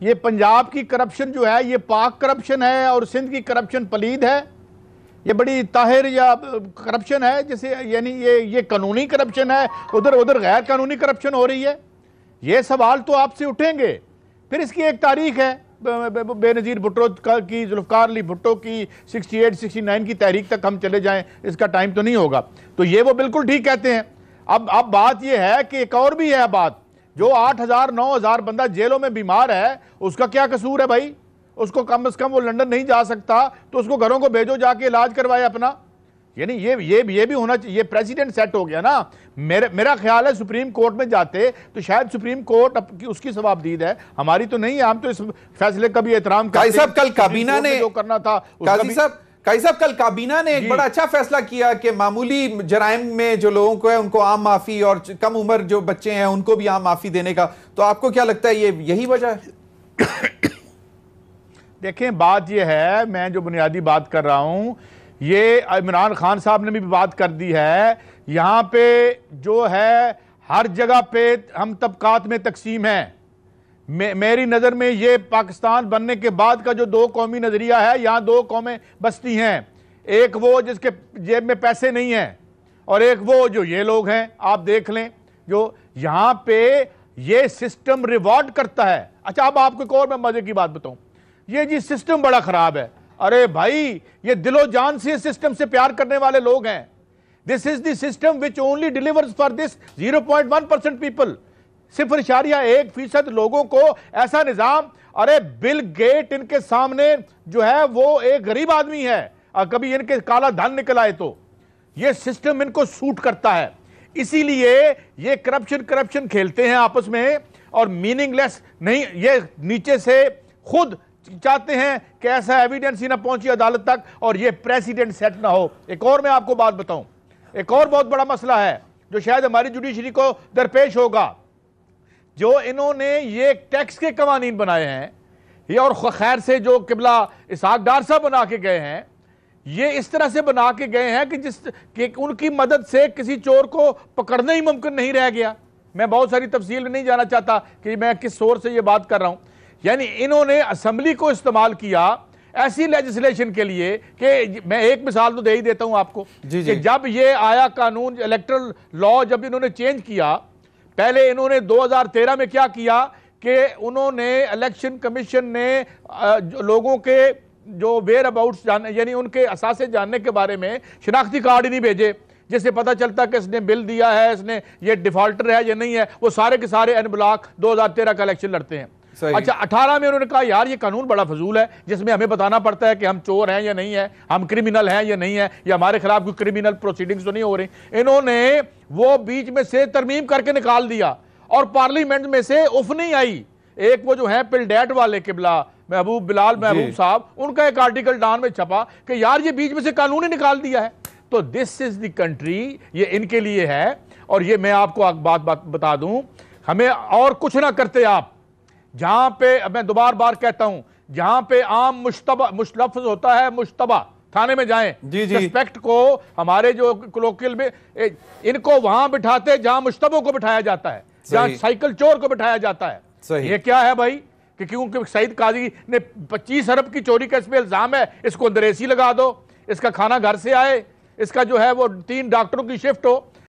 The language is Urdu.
یہ پنجاب کی کرپشن جو ہے یہ پاک کرپشن ہے اور سندھ کی کرپشن پلید ہے یہ بڑی طاہر یا کرپشن ہے جیسے یعنی یہ یہ قانونی کرپشن ہے ادھر ادھر غیر قانونی کرپشن ہو رہی ہے یہ سوال تو آپ سے اٹھیں گے پھر اس کی ایک تاریخ ہے بے نظیر بھٹو کی ذوالفقار علی بھٹو کی سکسٹی ایٹ سکسٹی نائن کی تحریک تک ہم چلے جائیں اس کا ٹائم تو نہیں ہوگا تو یہ وہ بالکل ٹھیک کہتے ہیں اب اب بات یہ ہے کہ ایک اور بھی ہے بات جو آٹھ ہزار نو ہزار بندہ جیلوں میں بیمار ہے اس کا کیا قصور ہے بھائی اس کو کم کم از وہ لنڈن نہیں جا سکتا تو اس کو کو گھروں جا کے علاج کروائے اپنا یعنی یہ بھی ہونا چاہیے یہ پریسیڈنٹ سیٹ ہو گیا نا میرا خیال ہے سپریم کورٹ میں جاتے تو شاید سپریم کورٹ اس کی سواب دید ہے ہماری تو نہیں ہم تو اس فیصلے کا بھی احترام کرنا تھا کائی صاحب کل کابینہ نے ایک جی۔ بڑا اچھا فیصلہ کیا کہ معمولی جرائم میں جو لوگوں کو ہے ان کو عام معافی اور کم عمر جو بچے ہیں ان کو بھی عام معافی دینے کا تو آپ کو کیا لگتا ہے یہ یہی وجہ ہے دیکھیں بات یہ ہے میں جو بنیادی بات کر رہا ہوں یہ عمران خان صاحب نے بھی بات کر دی ہے یہاں پہ جو ہے ہر جگہ پہ ہم طبقات میں تقسیم ہیں میری نظر میں یہ پاکستان بننے کے بعد کا جو دو قومی نظریہ ہے یہاں دو قومیں بستی ہیں ایک وہ جس کے جیب میں پیسے نہیں ہیں اور ایک وہ جو یہ لوگ ہیں آپ دیکھ لیں جو یہاں پہ یہ سسٹم ریوارڈ کرتا ہے اچھا اب آپ کو ایک اور میں مزے کی بات بتاؤں یہ جی سسٹم بڑا خراب ہے ارے بھائی یہ دل و جان سے سسٹم سے پیار کرنے والے لوگ ہیں this is the system delivers for this zero point one percent people صفر اشاریہ ایک فیصد لوگوں کو ایسا نظام ارے بل گیٹ ان کے سامنے جو ہے وہ ایک غریب آدمی ہے کبھی ان ان کے کالا دھن نکل آئے تو یہ سسٹم کو سوٹ کرتا ہے اسی لیے یہ کرپشن کرپشن کھیلتے ہیں آپس میں اور میننگ لیس نہیں یہ نیچے سے خود چاہتے ہیں کہ ایسا ایویڈنس ہی نہ پہنچی عدالت تک اور یہ پریسیڈنٹ سیٹ نہ ہو ایک اور میں آپ کو بات بتاؤں ایک اور بہت بڑا مسئلہ ہے جو شاید ہماری جوڈیشری کو درپیش ہوگا جو انہوں نے یہ ٹیکس کے قوانین بنائے ہیں یہ اور خیر سے جو قبلہ اسحاق ڈار صاحب بنا کے گئے ہیں یہ اس طرح سے بنا کے گئے ہیں کہ ان کی مدد سے کسی چور کو ہی ممکن نہیں رہ گیا میں بہت ساری تفصیل میں نہیں جانا چاہتا کہ میں کس سور سے یہ بات کر رہا ہوں یعنی انہوں نے اسمبلی کو استعمال کیا ایسی لیجسلیشن کے لیے کہ میں ایک مثال تو دے ہی دیتا ہوں آپ کو جی، جی۔ کہ جب یہ آیا قانون الیکٹرل لا جب انہوں نے چینج کیا پہلے انہوں نے دو ہزار تیرہ میں کیا کیا کہ انہوں نے الیکشن کمیشن نے لوگوں کے جو ویئر اباؤٹس جاننے یعنی ان کے اثاثے جاننے کے بارے میں شناختی کارڈ ہی نہیں بھیجے جس سے پتہ چلتا کہ اس نے بل دیا ہے اس نے یہ ڈیفالٹر ہے یا نہیں ہے وہ سارے کے سارے ان دو ہزار تیرہ کا الیکشن لڑتے ہیں اچھا اٹھارہ میں انہوں نے کہا یار یہ قانون بڑا فضول ہے جس میں ہمیں بتانا پڑتا ہے کہ ہم چور ہیں یا نہیں ہیں ہم کرمینل ہیں یا نہیں ہیں یا ہمارے خلاف کوئی کرمینل پروسیڈنگز تو نہیں ہو رہی انہوں نے وہ بیچ میں سے ترمیم کر کے نکال دیا اور پارلیمنٹ میں سے اف نہیں آئی ایک وہ جو ہیں پلڈیٹ والے قبلہ محبوب بلال جی۔ محبوب صاحب ان کا ایک آرٹیکل ڈان میں چھپا کہ یار یہ بیچ میں سے قانون ہی نکال دیا ہے تو دس از دی کنٹری یہ ان کے لیے ہے اور یہ میں آپ کو بات بات بتا دوں ہمیں اور کچھ نہ کرتے آپ جہاں پہ میں دوبار بار کہتا ہوں جہاں پہ عام مشلفظ ہوتا ہے مشتبہ تھانے میں جائیں جی، جی۔ سسپیکٹ کو ہمارے جو کلوکل میں ان کو وہاں بٹھاتے جہاں مشتبوں کو بٹھایا جاتا ہے جہاں سائیکل چور کو بٹھایا جاتا ہے یہ کیا ہے بھائی کہ کیونکہ سعید قاضی نے پچیس حرب کی چوری کا اس میں الزام ہے اس کو اندریسی لگا دو اس کا کھانا گھر سے آئے اس کا جو ہے وہ تین ڈاکٹروں کی شفٹ ہو